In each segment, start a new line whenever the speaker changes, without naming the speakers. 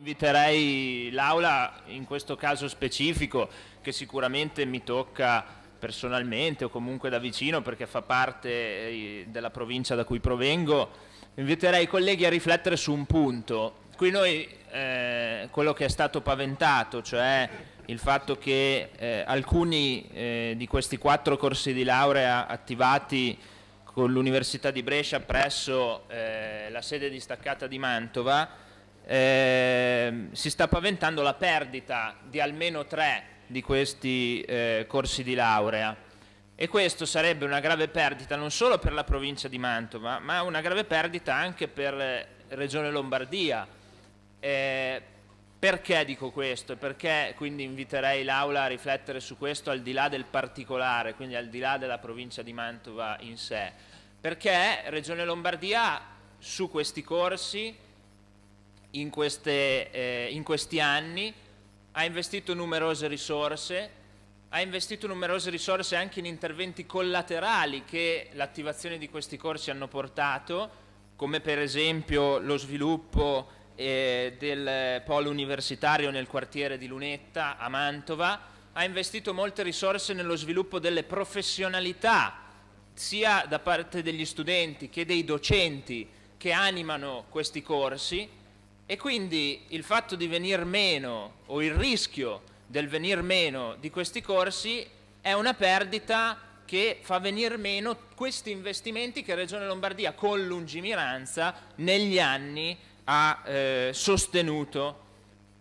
Inviterei l'Aula in questo caso specifico, che sicuramente mi tocca personalmente o comunque da vicino perché fa parte eh, della provincia da cui provengo, inviterei i colleghi a riflettere su un punto. Qui noi eh, quello che è stato paventato, cioè il fatto che eh, alcuni eh, di questi quattro corsi di laurea attivati con l'Università di Brescia presso eh, la sede distaccata di Mantova eh, si sta paventando la perdita di almeno tre di questi eh, corsi di laurea e questo sarebbe una grave perdita non solo per la provincia di Mantova ma una grave perdita anche per eh, Regione Lombardia eh, perché dico questo? Perché quindi inviterei l'Aula a riflettere su questo al di là del particolare, quindi al di là della provincia di Mantova in sé. Perché Regione Lombardia su questi corsi in, queste, eh, in questi anni, ha investito numerose risorse, ha investito numerose risorse anche in interventi collaterali che l'attivazione di questi corsi hanno portato, come per esempio lo sviluppo eh, del polo universitario nel quartiere di Lunetta a Mantova, ha investito molte risorse nello sviluppo delle professionalità sia da parte degli studenti che dei docenti che animano questi corsi e quindi il fatto di venir meno o il rischio del venir meno di questi corsi è una perdita che fa venir meno questi investimenti che Regione Lombardia con lungimiranza negli anni ha eh, sostenuto.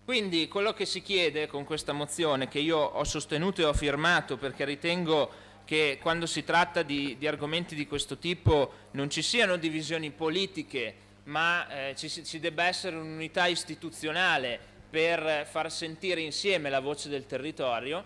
Quindi quello che si chiede con questa mozione, che io ho sostenuto e ho firmato perché ritengo che quando si tratta di, di argomenti di questo tipo non ci siano divisioni politiche ma eh, ci, ci debba essere un'unità istituzionale per far sentire insieme la voce del territorio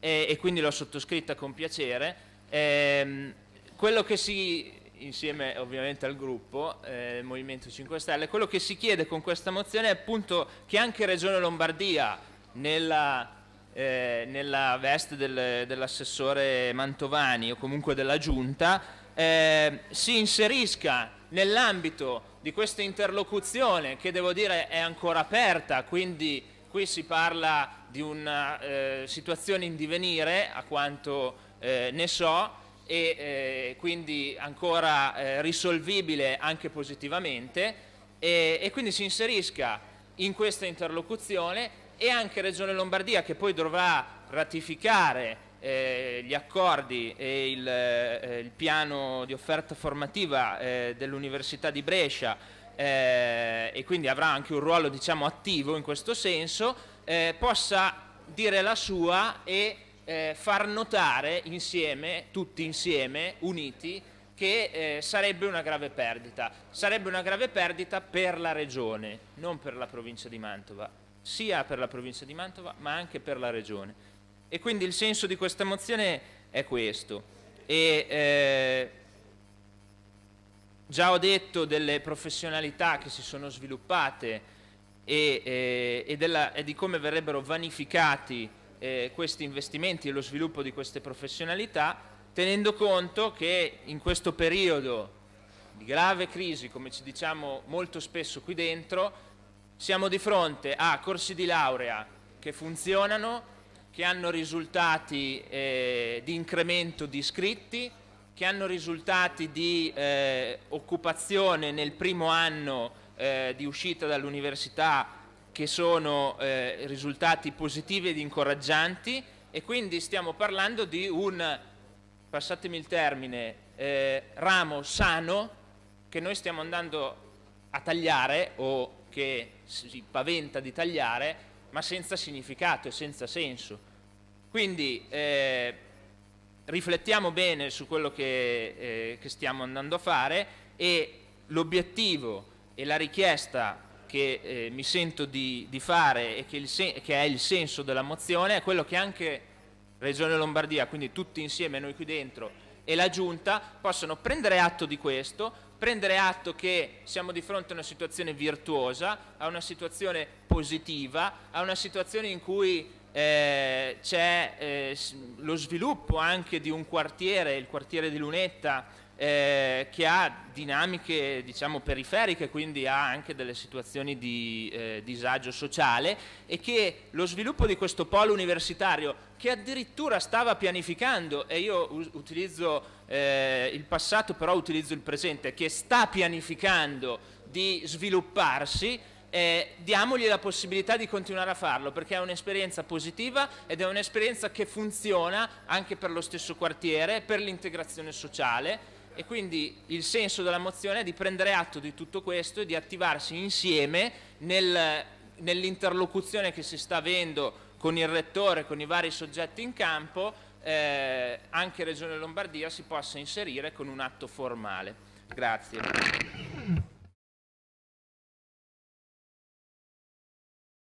e, e quindi l'ho sottoscritta con piacere. Ehm, quello che si, insieme ovviamente al gruppo eh, Movimento 5 Stelle, quello che si chiede con questa mozione è appunto che anche Regione Lombardia nella eh, nella veste del, dell'assessore Mantovani o comunque della giunta, eh, si inserisca nell'ambito di questa interlocuzione che devo dire è ancora aperta, quindi qui si parla di una eh, situazione in divenire, a quanto eh, ne so, e eh, quindi ancora eh, risolvibile anche positivamente, e, e quindi si inserisca in questa interlocuzione e anche Regione Lombardia che poi dovrà ratificare eh, gli accordi e il, eh, il, piano di offerta formativa eh, dell'Università di Brescia eh, e quindi avrà anche un ruolo diciamo, attivo in questo senso, eh, possa dire la sua e eh, far notare insieme, tutti insieme, uniti, che eh, sarebbe una grave perdita. Sarebbe una grave perdita per la regione, non per la provincia di Mantova sia per la provincia di Mantova ma anche per la regione. E quindi il senso di questa mozione è questo. E, eh, già ho detto delle professionalità che si sono sviluppate e, eh, e, della, e di come verrebbero vanificati eh, questi investimenti e lo sviluppo di queste professionalità, tenendo conto che in questo periodo di grave crisi, come ci diciamo molto spesso qui dentro, siamo di fronte a corsi di laurea che funzionano, che hanno risultati eh, di incremento di iscritti, che hanno risultati di eh, occupazione nel primo anno eh, di uscita dall'università che sono eh, risultati positivi ed incoraggianti e quindi stiamo parlando di un, passatemi il termine, eh, ramo sano che noi stiamo andando a tagliare o che si paventa di tagliare, ma senza significato e senza senso. Quindi eh, riflettiamo bene su quello che, eh, che stiamo andando a fare e l'obiettivo e la richiesta che eh, mi sento di, di fare e che, sen- che, è il senso della mozione è quello che anche Regione Lombardia, quindi tutti insieme noi qui dentro e la Giunta possono prendere atto di questo, prendere atto che siamo di fronte a una situazione virtuosa, a una situazione positiva, a una situazione in cui eh, c'è eh, lo sviluppo anche di un quartiere, il quartiere di Lunetta, eh, che ha dinamiche diciamo, periferiche, quindi ha anche delle situazioni di eh, disagio sociale e che lo sviluppo di questo polo universitario che addirittura stava pianificando, e io utilizzo eh, il passato però utilizzo il presente, che sta pianificando di svilupparsi, eh, diamogli la possibilità di continuare a farlo perché è un'esperienza positiva ed è un'esperienza che funziona anche per lo stesso quartiere, per l'integrazione sociale e quindi il senso della mozione è di prendere atto di tutto questo e di attivarsi insieme nel, nell'interlocuzione che si sta avendo con il rettore, con i vari soggetti in campo, eh, anche Regione Lombardia si possa inserire con un atto formale. Grazie.